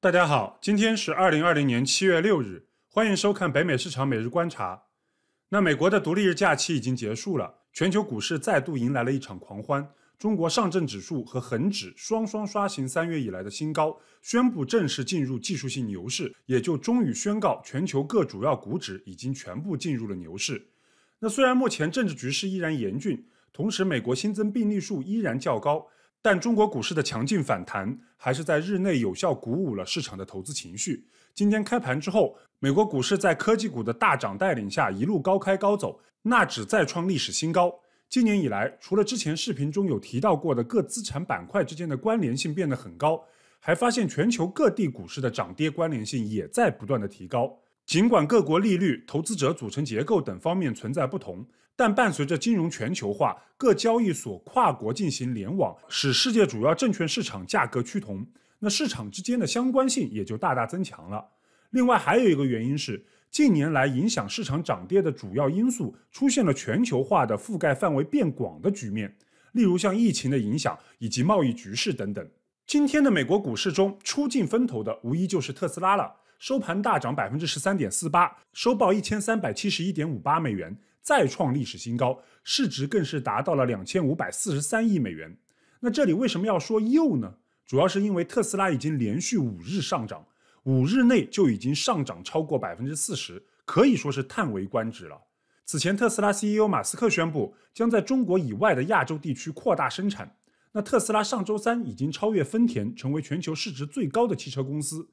大家好，今天是二零二零年七月六日，欢迎收看北美市场每日观察。那美国的独立日假期已经结束了，全球股市再度迎来了一场狂欢。中国上证指数和恒指双双刷新三月以来的新高，宣布正式进入技术性牛市，也就终于宣告全球各主要股指已经全部进入了牛市。那虽然目前政治局势依然严峻，同时美国新增病例数依然较高。但中国股市的强劲反弹，还是在日内有效鼓舞了市场的投资情绪。今天开盘之后，美国股市在科技股的大涨带领下，一路高开高走，纳指再创历史新高。今年以来，除了之前视频中有提到过的各资产板块之间的关联性变得很高，还发现全球各地股市的涨跌关联性也在不断的提高。尽管各国利率、投资者组成结构等方面存在不同，但伴随着金融全球化，各交易所跨国进行联网，使世界主要证券市场价格趋同，那市场之间的相关性也就大大增强了。另外，还有一个原因是，近年来影响市场涨跌的主要因素出现了全球化的覆盖范围变广的局面，例如像疫情的影响以及贸易局势等等。今天的美国股市中出尽风头的，无疑就是特斯拉了。收盘大涨百分之十三点四八，收报一千三百七十一点五八美元，再创历史新高，市值更是达到了两千五百四十三亿美元。那这里为什么要说又呢？主要是因为特斯拉已经连续五日上涨，五日内就已经上涨超过百分之四十，可以说是叹为观止了。此前，特斯拉 CEO 马斯克宣布将在中国以外的亚洲地区扩大生产。那特斯拉上周三已经超越丰田，成为全球市值最高的汽车公司。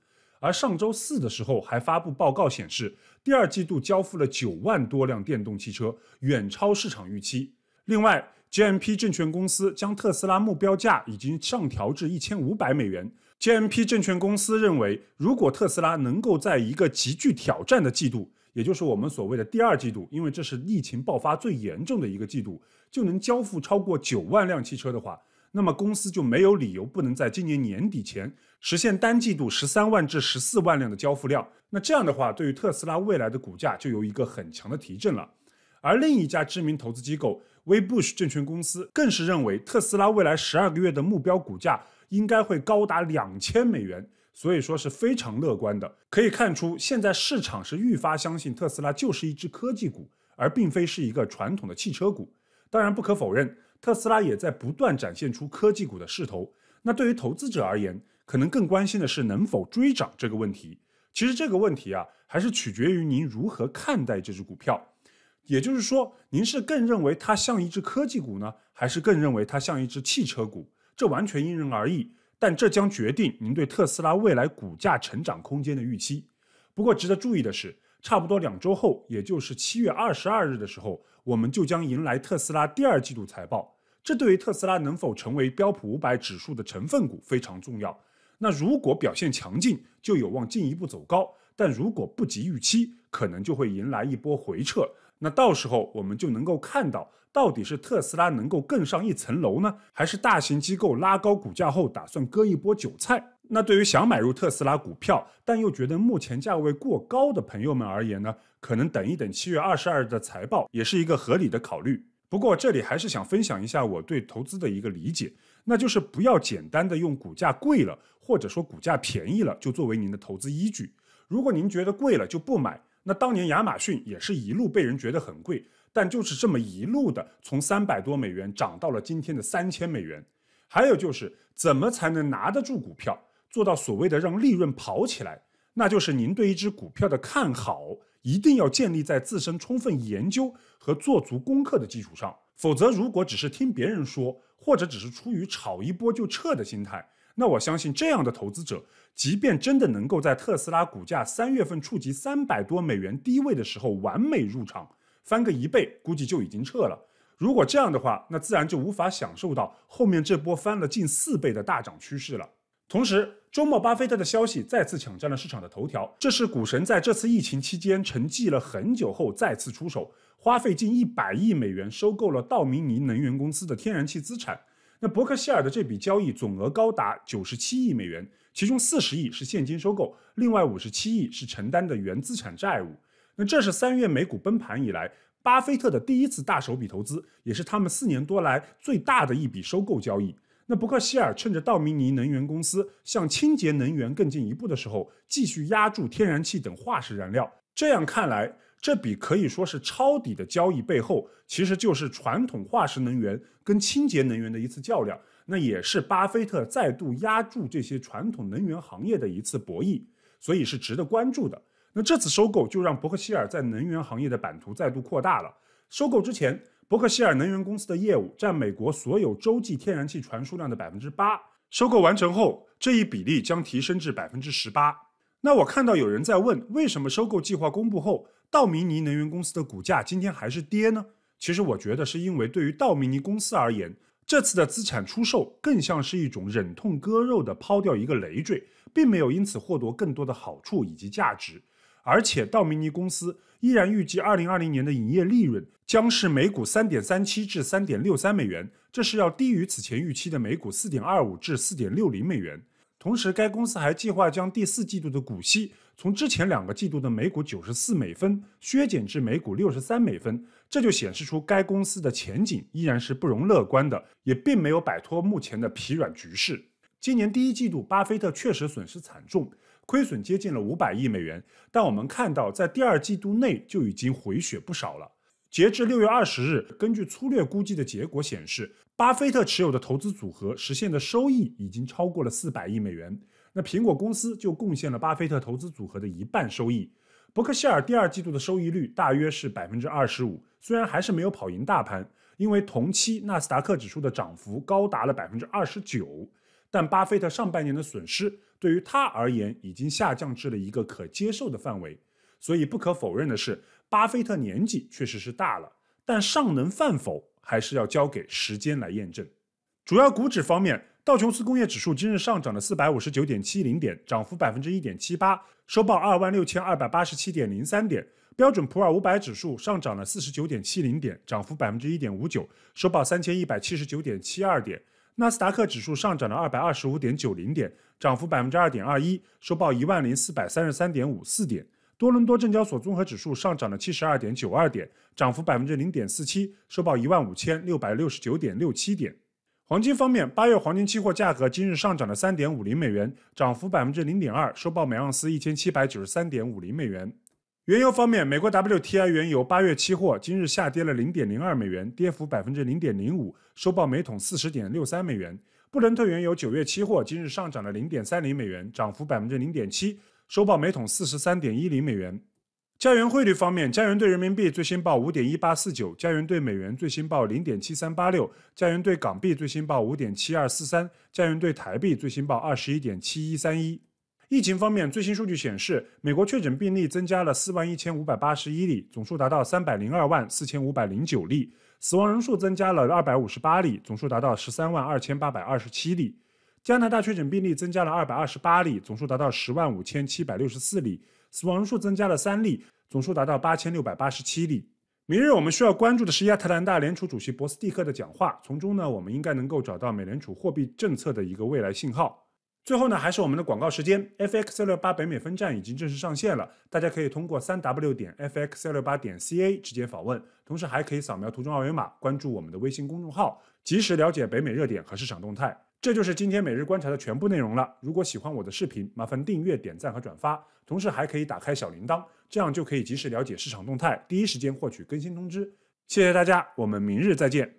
而上周四的时候，还发布报告显示，第二季度交付了九万多辆电动汽车，远超市场预期。另外，GMP 证券公司将特斯拉目标价已经上调至一千五百美元。GMP 证券公司认为，如果特斯拉能够在一个极具挑战的季度，也就是我们所谓的第二季度，因为这是疫情爆发最严重的一个季度，就能交付超过九万辆汽车的话。那么公司就没有理由不能在今年年底前实现单季度十三万至十四万辆的交付量。那这样的话，对于特斯拉未来的股价就有一个很强的提振了。而另一家知名投资机构 w e b u s h 证券公司更是认为，特斯拉未来十二个月的目标股价应该会高达两千美元，所以说是非常乐观的。可以看出，现在市场是愈发相信特斯拉就是一只科技股，而并非是一个传统的汽车股。当然，不可否认。特斯拉也在不断展现出科技股的势头。那对于投资者而言，可能更关心的是能否追涨这个问题。其实这个问题啊，还是取决于您如何看待这只股票。也就是说，您是更认为它像一只科技股呢，还是更认为它像一只汽车股？这完全因人而异。但这将决定您对特斯拉未来股价成长空间的预期。不过，值得注意的是。差不多两周后，也就是七月二十二日的时候，我们就将迎来特斯拉第二季度财报。这对于特斯拉能否成为标普五百指数的成分股非常重要。那如果表现强劲，就有望进一步走高；但如果不及预期，可能就会迎来一波回撤。那到时候我们就能够看到，到底是特斯拉能够更上一层楼呢，还是大型机构拉高股价后打算割一波韭菜？那对于想买入特斯拉股票，但又觉得目前价位过高的朋友们而言呢，可能等一等七月二十二日的财报也是一个合理的考虑。不过这里还是想分享一下我对投资的一个理解，那就是不要简单的用股价贵了，或者说股价便宜了就作为您的投资依据。如果您觉得贵了就不买。那当年亚马逊也是一路被人觉得很贵，但就是这么一路的从三百多美元涨到了今天的三千美元。还有就是怎么才能拿得住股票，做到所谓的让利润跑起来？那就是您对一只股票的看好，一定要建立在自身充分研究和做足功课的基础上，否则如果只是听别人说，或者只是出于炒一波就撤的心态。那我相信，这样的投资者，即便真的能够在特斯拉股价三月份触及三百多美元低位的时候完美入场，翻个一倍，估计就已经撤了。如果这样的话，那自然就无法享受到后面这波翻了近四倍的大涨趋势了。同时，周末巴菲特的消息再次抢占了市场的头条。这是股神在这次疫情期间沉寂了很久后再次出手，花费近一百亿美元收购了道明尼能源公司的天然气资产。伯克希尔的这笔交易总额高达九十七亿美元，其中四十亿是现金收购，另外五十七亿是承担的原资产债务。那这是三月美股崩盘以来，巴菲特的第一次大手笔投资，也是他们四年多来最大的一笔收购交易。那伯克希尔趁着道明尼能源公司向清洁能源更进一步的时候，继续压住天然气等化石燃料。这样看来，这笔可以说是抄底的交易背后，其实就是传统化石能源跟清洁能源的一次较量。那也是巴菲特再度压住这些传统能源行业的一次博弈，所以是值得关注的。那这次收购就让伯克希尔在能源行业的版图再度扩大了。收购之前，伯克希尔能源公司的业务占美国所有洲际天然气传输量的百分之八，收购完成后，这一比例将提升至百分之十八。那我看到有人在问，为什么收购计划公布后，道明尼能源公司的股价今天还是跌呢？其实我觉得是因为，对于道明尼公司而言，这次的资产出售更像是一种忍痛割肉的抛掉一个累赘，并没有因此获得更多的好处以及价值。而且，道明尼公司依然预计，二零二零年的营业利润将是每股三点三七至三点六三美元，这是要低于此前预期的每股四点二五至四点六零美元。同时，该公司还计划将第四季度的股息从之前两个季度的每股九十四美分削减至每股六十三美分，这就显示出该公司的前景依然是不容乐观的，也并没有摆脱目前的疲软局势。今年第一季度，巴菲特确实损失惨重，亏损接近了五百亿美元，但我们看到在第二季度内就已经回血不少了。截至六月二十日，根据粗略估计的结果显示，巴菲特持有的投资组合实现的收益已经超过了四百亿美元。那苹果公司就贡献了巴菲特投资组合的一半收益。伯克希尔第二季度的收益率大约是百分之二十五，虽然还是没有跑赢大盘，因为同期纳斯达克指数的涨幅高达了百分之二十九，但巴菲特上半年的损失对于他而言已经下降至了一个可接受的范围。所以不可否认的是。巴菲特年纪确实是大了，但尚能犯否，还是要交给时间来验证。主要股指方面，道琼斯工业指数今日上涨了四百五十九点七零点，涨幅百分之一点七八，收报二万六千二百八十七点零三点；标准普尔五百指数上涨了四十九点七零点，涨幅百分之一点五九，收报三千一百七十九点七二点；纳斯达克指数上涨了二百二十五点九零点，涨幅百分之二点二一，收报一万零四百三十三点五四点。多伦多证交所综合指数上涨了七十二点九二点，涨幅百分之零点四七，收报一万五千六百六十九点六七点。黄金方面，八月黄金期货价格今日上涨了三点五零美元，涨幅百分之零点二，收报每盎司一千七百九十三点五零美元。原油方面，美国 WTI 原油八月期货今日下跌了零点零二美元，跌幅百分之零点零五，收报每桶四十点六三美元。布伦特原油九月期货今日上涨了零点三零美元，涨幅百分之零点七。收报每桶四十三点一零美元。加元汇率方面，加元兑人民币最新报五点一八四九，加元兑美元最新报零点七三八六，加元兑港币最新报五点七二四三，加元兑台币最新报二十一点七一三一。疫情方面，最新数据显示，美国确诊病例增加了四万一千五百八十一例，总数达到三百零二万四千五百零九例；死亡人数增加了二百五十八例，总数达到十三万二千八百二十七例。加拿大确诊病例增加了二百二十八例，总数达到十万五千七百六十四例；死亡人数增加了三例，总数达到八千六百八十七例。明日我们需要关注的是亚特兰大联储主席博斯蒂克的讲话，从中呢，我们应该能够找到美联储货币政策的一个未来信号。最后呢，还是我们的广告时间，FX 六八北美分站已经正式上线了，大家可以通过三 w 点 fx 六八点 ca 直接访问，同时还可以扫描图中二维码关注我们的微信公众号，及时了解北美热点和市场动态。这就是今天每日观察的全部内容了。如果喜欢我的视频，麻烦订阅、点赞和转发，同时还可以打开小铃铛，这样就可以及时了解市场动态，第一时间获取更新通知。谢谢大家，我们明日再见。